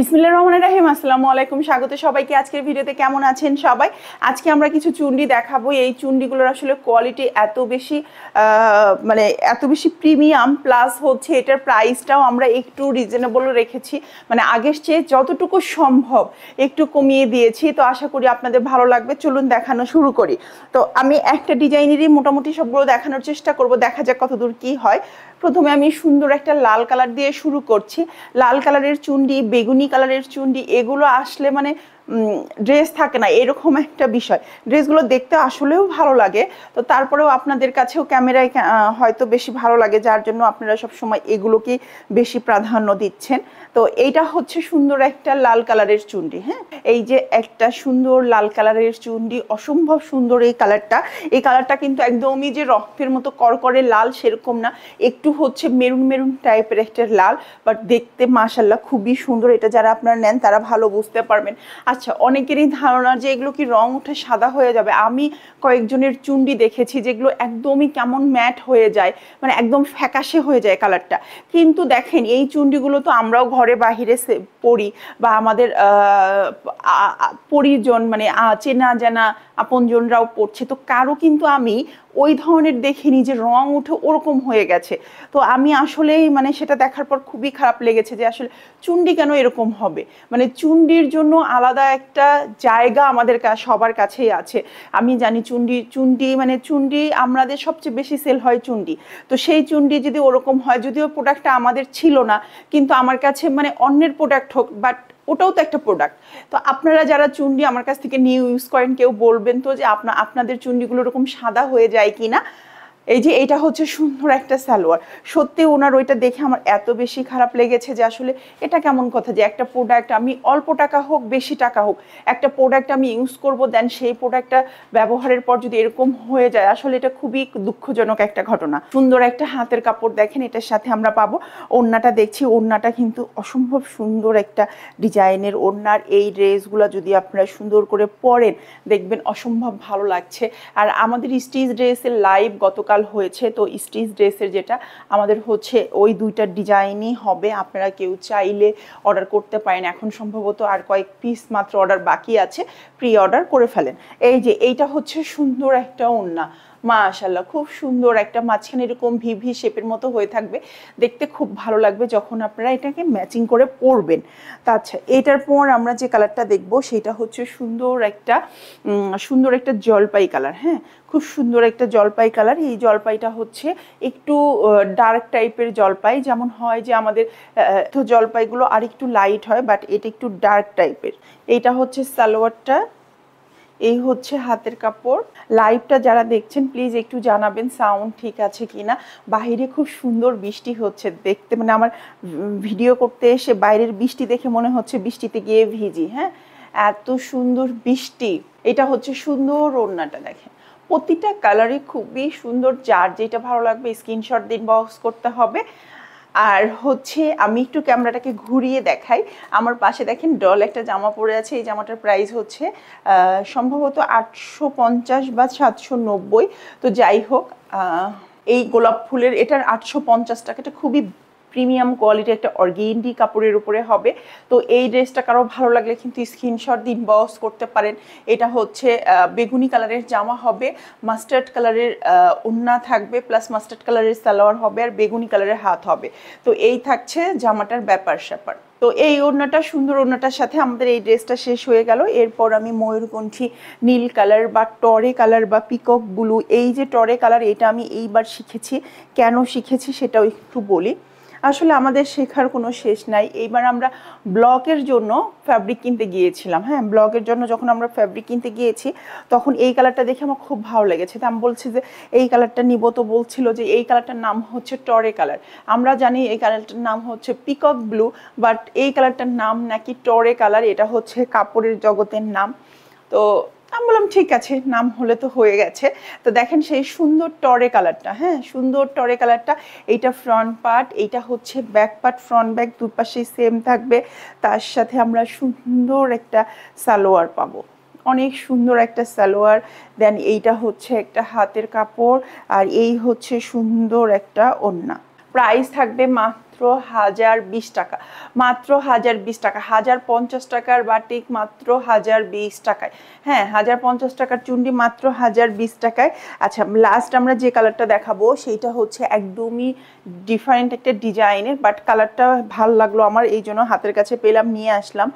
বিসমুল্লাহ রহমান রাহিম আসসালামু আলাইকুম স্বাগত সবাইকে আজকের ভিডিওতে কেমন আছেন সবাই আজকে আমরা কিছু চুন্ডি দেখাবো এই চুন্ডিগুলোর আসলে কোয়ালিটি এত বেশি মানে এত বেশি প্রিমিয়াম প্লাস হচ্ছে এটার প্রাইসটাও আমরা একটু রিজনেবল রেখেছি মানে আগের চেয়ে যতটুকু সম্ভব একটু কমিয়ে দিয়েছি তো আশা করি আপনাদের ভালো লাগবে চলুন দেখানো শুরু করি তো আমি একটা ডিজাইনেরই মোটামুটি সবগুলো দেখানোর চেষ্টা করব দেখা যাক কতদূর কি হয় প্রথমে আমি সুন্দর একটা লাল কালার দিয়ে শুরু করছি লাল কালারের চুন্ডি বেগুনি কালারের চুন্ডি এগুলো আসলে মানে ড্রেস থাকে না এরকম একটা বিষয় ড্রেসগুলো দেখতে আসলেও ভালো লাগে তো তারপরেও আপনাদের কাছেও ক্যামেরায় হয়তো বেশি ভালো লাগে যার জন্য আপনারা সব সময় এগুলোকেই বেশি প্রাধান্য দিচ্ছেন তো এইটা হচ্ছে সুন্দর একটা লাল কালারের চুন্ডি হ্যাঁ এই যে একটা সুন্দর লাল কালারের চুন্ডি অসম্ভব সুন্দর এই কালারটা এই কালারটা কিন্তু একদমই যে রক্তের মতো করকরে লাল সেরকম না একটু হচ্ছে মেরুন মেরুন টাইপের একটা লাল বাট দেখতে মাসাল্লাহ খুবই সুন্দর এটা যারা আপনারা নেন তারা ভালো বুঝতে পারবেন আচ্ছা অনেকেরই ধারণা যে এগুলো কি রং উঠে সাদা হয়ে যাবে আমি কয়েকজনের চুন্ডি দেখেছি যেগুলো একদমই কেমন ম্যাট হয়ে যায় মানে একদম ফ্যাকাশে হয়ে যায় কালারটা কিন্তু দেখেন এই চুন্ডিগুলো তো আমরাও ঘরে বাহিরে পরি বা আমাদের পরিজন মানে চেনা জানা আপনজনরাও পড়ছে তো কারো কিন্তু আমি ওই ধরনের দেখিনি যে রং উঠে ওরকম হয়ে গেছে তো আমি আসলেই মানে সেটা দেখার পর খুবই খারাপ লেগেছে যে আসলে চুন্ডি কেন এরকম হবে মানে চুন্ডির জন্য আলাদা একটা জায়গা আমাদের সবার কাছেই আছে আমি জানি চুন্ডি চুন্ডি মানে চুন্ডি আমাদের সবচেয়ে বেশি সেল হয় চুন্ডি তো সেই চুন্ডি যদি ওরকম হয় যদিও প্রোডাক্টটা আমাদের ছিল না কিন্তু আমার কাছে মানে অন্যের প্রোডাক্ট হোক বাট ওটাও তো একটা প্রোডাক্ট তো আপনারা যারা চুন্ডি আমার কাছ থেকে নিয়ে ইউজ করেন কেউ বলবেন তো যে আপনা আপনাদের চুন্ডিগুলো এরকম সাদা হয়ে যায় কি না এই যে এটা হচ্ছে সুন্দর একটা সালোয়ার সত্যি ওনার ওইটা দেখে আমার এত বেশি খারাপ লেগেছে যে আসলে এটা কেমন কথা যে একটা প্রোডাক্ট আমি অল্প টাকা হোক বেশি টাকা হোক একটা প্রোডাক্ট আমি ইউজ করব দেন সেই প্রোডাক্টটা ব্যবহারের পর যদি এরকম হয়ে যায় আসলে এটা খুবই দুঃখজনক একটা ঘটনা সুন্দর একটা হাতের কাপড় দেখেন এটার সাথে আমরা পাবো ওড়নাটা দেখছি ওড়নাটা কিন্তু অসম্ভব সুন্দর একটা ডিজাইনের ওড়নার এই ড্রেসগুলো যদি আপনারা সুন্দর করে পরেন দেখবেন অসম্ভব ভালো লাগছে আর আমাদের স্টিচ ড্রেসের লাইভ গতকাল গতকাল হয়েছে তো স্টিচ ড্রেসের যেটা আমাদের হচ্ছে ওই দুইটার ডিজাইনই হবে আপনারা কেউ চাইলে অর্ডার করতে পারেন এখন সম্ভবত আর কয়েক পিস মাত্র অর্ডার বাকি আছে প্রি অর্ডার করে ফেলেন এই যে এইটা হচ্ছে সুন্দর একটা ওন্না মাশাল্লাহ খুব সুন্দর একটা মাঝখানে এরকম ভিভি শেপের মতো হয়ে থাকবে দেখতে খুব ভালো লাগবে যখন আপনারা এটাকে ম্যাচিং করে পরবেন তা আচ্ছা এটার পর আমরা যে কালারটা দেখব সেটা হচ্ছে সুন্দর একটা সুন্দর একটা জলপাই কালার হ্যাঁ খুব সুন্দর একটা জলপাই কালার এই জলপাইটা হচ্ছে একটু ডার্ক টাইপের জলপাই যেমন হয় যে আমাদের জলপাইগুলো আর একটু লাইট হয় বাট এটা একটু ডার্ক টাইপের এটা হচ্ছে সালোয়ারটা এই হচ্ছে হাতের কাপড় লাইভটা যারা দেখছেন প্লিজ একটু জানাবেন সাউন্ড ঠিক আছে কিনা বাহিরে খুব সুন্দর বৃষ্টি হচ্ছে দেখতে মানে আমার ভিডিও করতে এসে বাইরের বৃষ্টি দেখে মনে হচ্ছে বৃষ্টিতে গিয়ে ভিজি হ্যাঁ এত সুন্দর বৃষ্টি এটা হচ্ছে সুন্দর ওড়নাটা দেখেন প্রতিটা কালারই খুবই সুন্দর যার যেটা ভালো লাগবে স্ক্রিনশট দিন বক্স করতে হবে আর হচ্ছে আমি একটু ক্যামেরাটাকে ঘুরিয়ে দেখাই আমার পাশে দেখেন ডল একটা জামা পরে আছে এই জামাটার প্রাইস হচ্ছে সম্ভবত আটশো বা সাতশো তো যাই হোক এই গোলাপ ফুলের এটার আটশো পঞ্চাশ টাকাটা খুবই প্রিমিয়াম কোয়ালিটি একটা অর্গেন্ডি কাপড়ের উপরে হবে তো এই ড্রেসটা কারো ভালো লাগলে কিন্তু স্ক্রিনশট দিন বক্স করতে পারেন এটা হচ্ছে বেগুনি কালারের জামা হবে মাস্টার্ড কালারের উন্না থাকবে প্লাস মাস্টার্ড কালারের সালোয়ার হবে আর বেগুনি কালারের হাত হবে তো এই থাকছে জামাটার ব্যাপার স্যাপার তো এই ওড়নাটা সুন্দর ওড়নাটার সাথে আমাদের এই ড্রেসটা শেষ হয়ে গেল এরপর আমি ময়ূরকণ্ঠী নীল কালার বা টরে কালার বা পিকক ব্লু এই যে টরে কালার এটা আমি এইবার শিখেছি কেন শিখেছি সেটাও একটু বলি আসলে আমাদের শেখার কোনো শেষ নাই এইবার আমরা ব্লকের জন্য ফ্যাব্রিক কিনতে গিয়েছিলাম হ্যাঁ ব্লকের জন্য যখন আমরা ফ্যাব্রিক কিনতে গিয়েছি তখন এই কালারটা দেখে আমার খুব ভালো লেগেছে তো আমি বলছি যে এই কালারটা নিব তো বলছিল যে এই কালারটার নাম হচ্ছে টরে কালার আমরা জানি এই কালারটার নাম হচ্ছে পিকক ব্লু বাট এই কালারটার নাম নাকি টরে কালার এটা হচ্ছে কাপড়ের জগতের নাম তো আমি বললাম ঠিক আছে নাম হলে তো হয়ে গেছে তো দেখেন সেই সুন্দর টরে কালারটা হ্যাঁ সুন্দর টরে কালারটা এইটা ফ্রন্ট পার্ট এইটা হচ্ছে ব্যাক পার্ট ফ্রন্ট ব্যাক দুপাশেই সেম থাকবে তার সাথে আমরা সুন্দর একটা সালোয়ার পাবো অনেক সুন্দর একটা সালোয়ার দেন এইটা হচ্ছে একটা হাতের কাপড় আর এই হচ্ছে সুন্দর একটা ওড়না প্রাইস থাকবে মাত্র হাজার বিশ টাকা মাত্র হাজার বিশ টাকা হাজার পঞ্চাশ টাকার বাটিক মাত্র হাজার বিশ টাকায় হ্যাঁ হাজার পঞ্চাশ টাকার চুন্ডি মাত্র হাজার বিশ টাকায় আচ্ছা লাস্ট আমরা যে কালারটা দেখাবো সেইটা হচ্ছে একদমই ডিফারেন্ট একটা ডিজাইনের বাট কালারটা ভাল লাগলো আমার এই জন্য হাতের কাছে পেলাম নিয়ে আসলাম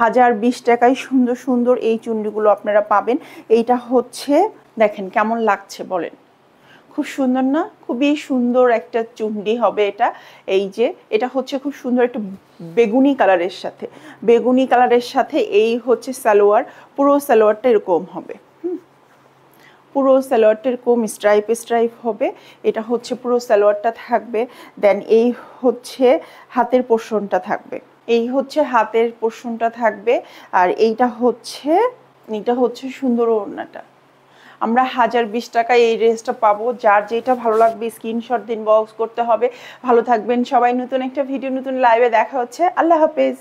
হাজার বিশ টাকায় সুন্দর সুন্দর এই চুন্ডিগুলো আপনারা পাবেন এইটা হচ্ছে দেখেন কেমন লাগছে বলেন খুব সুন্দর না খুবই সুন্দর একটা চুন্ডি হবে এটা এই যে এটা হচ্ছে খুব সুন্দর একটু বেগুনি কালারের সাথে বেগুনি কালারের সাথে এই হচ্ছে সালোয়ার পুরো সালোয়ারটা এরকম হবে পুরো সালোয়ারটা এরকম স্ট্রাইপ স্ট্রাইপ হবে এটা হচ্ছে পুরো সালোয়ারটা থাকবে দেন এই হচ্ছে হাতের পোর্শনটা থাকবে এই হচ্ছে হাতের পোর্শনটা থাকবে আর এইটা হচ্ছে এটা হচ্ছে সুন্দর ওড়নাটা আমরা হাজার বিশ টাকায় এই ড্রেসটা পাবো যার যেটা ভালো লাগবে স্ক্রিনশট দিন বক্স করতে হবে ভালো থাকবেন সবাই নতুন একটা ভিডিও নতুন লাইভে দেখা হচ্ছে আল্লাহ হাফেজ